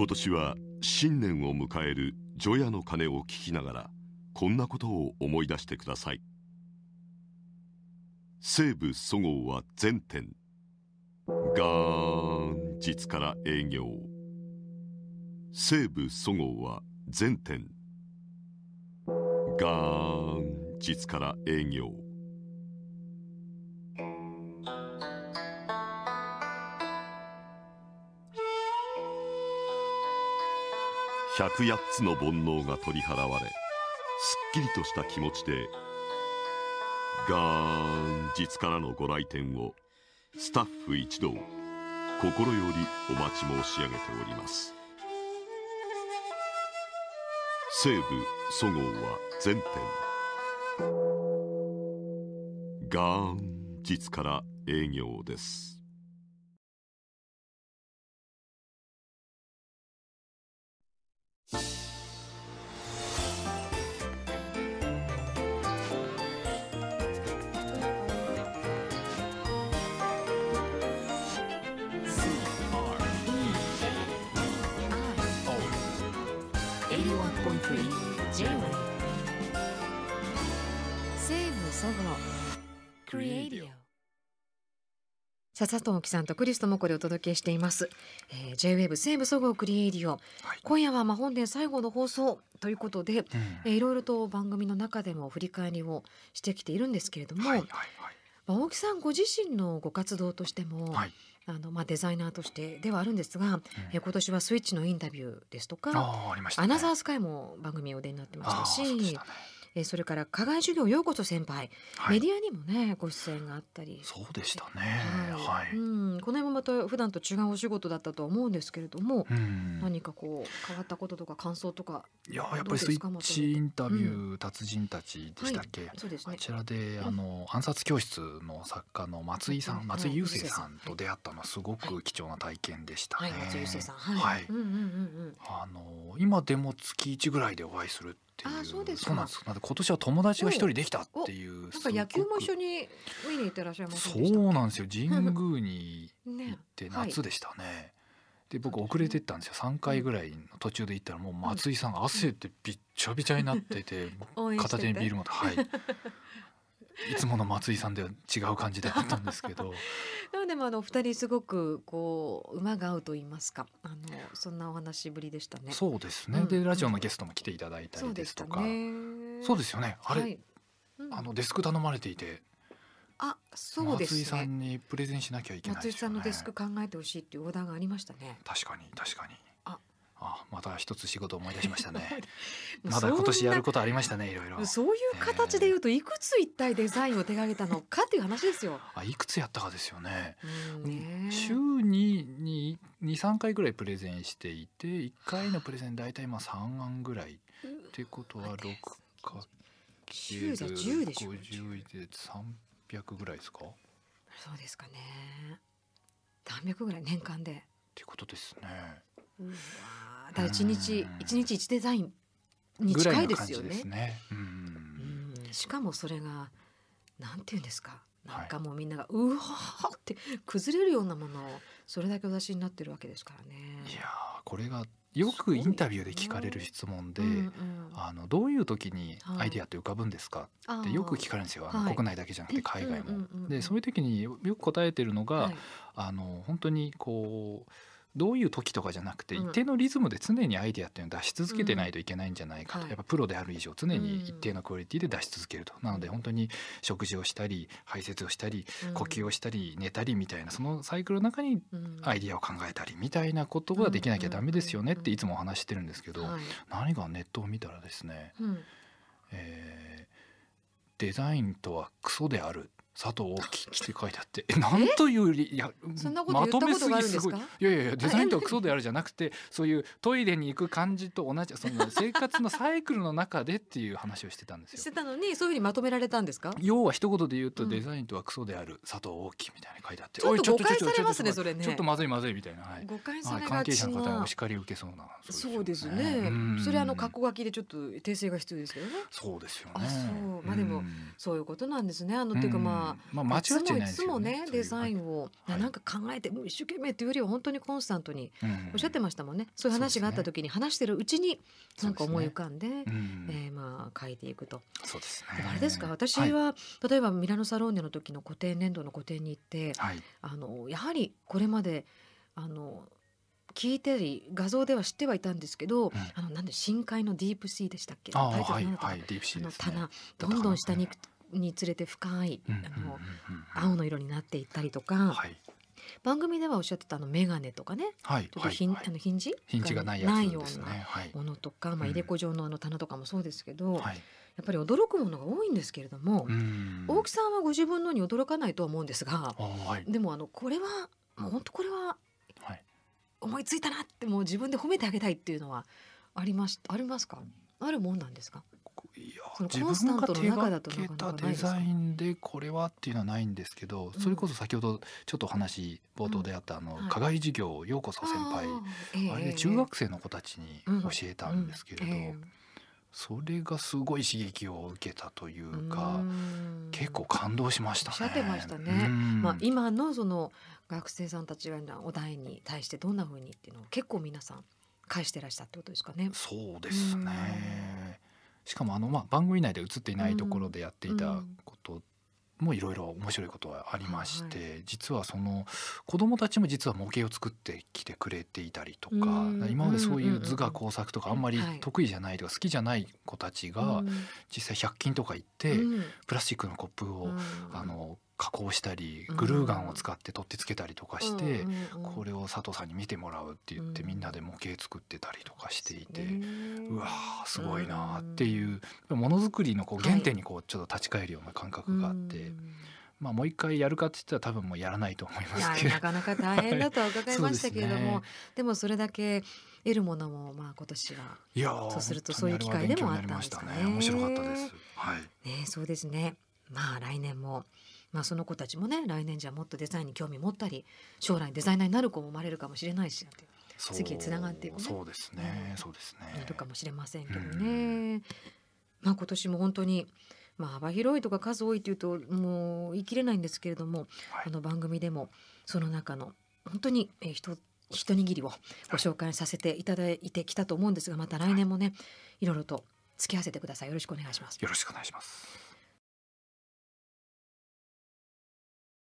今年は新年を迎える除夜の鐘を聞きながらこんなことを思い出してください西武そごうは全店元日から営業西武そごうは全店元日から営業108つの煩悩が取り払われすっきりとした気持ちで元日からのご来店をスタッフ一同心よりお待ち申し上げております西武そごうは全店元日から営業ですそごう。クリエイディオさあ佐藤さんとクリストもこでお届けしています、えー、J-WAVE 西武ごうクリエイディオ、はい、今夜はまあ本年最後の放送ということで、うん、えー、いろいろと番組の中でも振り返りをしてきているんですけれども、はいはいはい、まあ、大木さんご自身のご活動としても、はい、あのまあ、デザイナーとしてではあるんですが、うん、え今年は「スイッチ」のインタビューですとか「ね、アナザースカイ」も番組お出になってましたし。えー、それから課外授業ようこそ先輩、はい、メディアにもねご出演があったりそうでしたね、はい、はい、うん、この辺もまた普段と違うお仕事だったと思うんですけれども、うん、何かこう変わったこととか感想とかいややっぱりスイッチインタビュー、達人たちでしたっけ、はい、そうですね、こちらであの、暗殺教室の作家の松井さん、松井雄生さんと出会ったのはすごく貴重な体験でしたね。はい、松井雄生さん、はい、はい、うんうんうんうん、あの今でも月1ぐらいでお会いするていうあそうですそうなんですなんで今年は友達が一人できたっていうなんか野球も一緒に見に行ってらっしゃいましたそうなんですよ 神宮に行って夏でしたねねはい、で僕遅れてったんですよ3回ぐらいの途中で行ったらもう松井さんが汗ってびっちゃびちゃになってて片手にビール持ってはいいつもの松井さんでは違う感じだったんですけどなの でもあの二人すごくこう馬が合うと言いますかあのそんなお話ぶりでしたねそうですね、うん、でラジオのゲストも来ていただいたりですとか、うそうですよねあれ、はい、うん、あのデスク頼まれていてあそうです、ね、松井さんにプレゼンしなきゃいけない、ね、松井さんのデスク考えてほしいっていうオーダーがありましたね確かに確かにあまた一つ仕事思い出しましたね まだ今年やることありましたねいろいろそういう形でいうと、いくつ一体デザインを手がけたのかっていう話ですよあいくつやったかですよねね、週に23回ぐらいプレゼンしていて1回のプレゼン大体まあ3案ぐらいってことは6か9で十でしょ50で300ぐらいですかそうですかね三百ぐらい年間でってことですねうわだ一日一日一デザインに近いですよね。ねしかもそれがなんていうんですか。なんかもうみんながうわって崩れるようなものをそれだけお出しになってるわけですからね。いやこれがよくインタビューで聞かれる質問で、あのどういう時にアイディアって浮かぶんですかってよく聞かれるんですよ、国内だけじゃなくて海外も。でそういう時によく答えてるのが、あの本当にこうどういう時とかじゃなくて一定のリズムで常にアイデアっていうのを出し続けてないといけないんじゃないかと、やっぱプロである以上常に一定のクオリティで出し続けると、なので本当に食事をしたり排泄をしたり呼吸をしたり寝たりみたいなそのサイクルの中にアイデアを考えたりみたいなことができなきゃダメですよねっていつもお話してるんですけど、何がネットを見たらですね、デザインとはクソである佐藤貴きって書いてあってなんといういやそんなこと言ったことがあるんですかいやいやデザインとかクソであるじゃなくてそういうトイレに行く感じと同じその生活のサイクルの中でっていう話をしてたんですよしてたのにそういうふうにまとめられたんですか要は一言で言うと、デザインとはクソである佐藤大樹みたいな書いてあってちょっと誤解されますねそれねちょっとまずいまずいみたいな、はい、誤解されがちな、はい、関係者の方がお叱り受けそうなそうですね、ねうん、それあの格好書きでちょっと訂正が必要ですけどねそうですよねあそうまあでもそういうことなんですねあのっていうかまあまあ、間違っいないですよねいつもねデザインを、何なんか考えて一生懸命というよりは本当にコンスタントにおっしゃってましたもんね、そういう話があった時に話してるうちになんか思い浮かんでえまあ書いていくとそうですねあれですか私は、例えばミラノサローネの時の固定年度の固定に行って、あのやはりこれまであの聞いたり画像では知ってはいたんですけど、うん、あのなんで深海のディープシーでしたっけタの、はいはい、棚どんどん下に行くにつれて深い、あの、う青の色になっていったりとか、はい、番組ではおっしゃってたあの眼鏡とかね、ちょっとひん、い、あのヒンジヒンジない、ようなものとか、まあ、入れ子状のあの棚とかもそうですけど、うん、やっぱり驚くものが多いんですけれども、大木さんはご自分のに驚かないとは思うんですが、でもあのこれは本当これは思いついたなってもう自分で褒めてあげたいっていうのはありましありますかあるもんなんですかこのコンスタントの中だとなかなかデザインでこれはっていうのはないんですけど、それこそ先ほどちょっとお話冒頭であったあの課外授業ようこそ先輩、あれで中学生の子たちに教えたんですけれど。それがすごい刺激を受けたというか結構感動しましたね。おっしゃってましたね。まあ今のその学生さんたちがお題に対してどんなふうにっていうのを結構皆さん返してらしたってことですかね。そうですね。しかもあの、まあ、番組内で映っていないところでやっていたこともいろいろ面白いことはありまして、はい、実はその子どもたちも実は模型を作ってきてくれていたりとか、今までそういう図画工作とかあんまり得意じゃないとか好きじゃない子たちが実際100均とか行って、プラスチックのコップを、あの加工したりグルーガンを使って取ってつけたりとかして、これを佐藤さんに見てもらうって言って、みんなで模型作ってたりとかしていて、うわすごいなっていうものづくりのこう原点にこうちょっと立ち返るような感覚があって。まあ、もう一回やるかって言ったら多分もうやらないと思いますなかなか大変だとは伺いましたけれども、は いでね、でもそれだけ得るものもまあ今年はそうするとそういう機会でもあったんですかね。ね面白かったです。はい。ねそうですね。まあ来年もまあ、その子たちもね来年じゃもっとデザインに興味持ったり将来デザイナーになる子も生まれるかもしれないし次へつながっていく、ね、そうですね、そうですねなるかもしれませんけどね、まあ、今年も本当にまあ、幅広いとか数多いというともう言い切れないんですけれども、はい、この番組でもその中の本当に、え一一握りをご紹介させていただいてきたと思うんですがまた来年もね、はい、いろいろと付き合わせてくださいよろしくお願いしますよろしくお願いします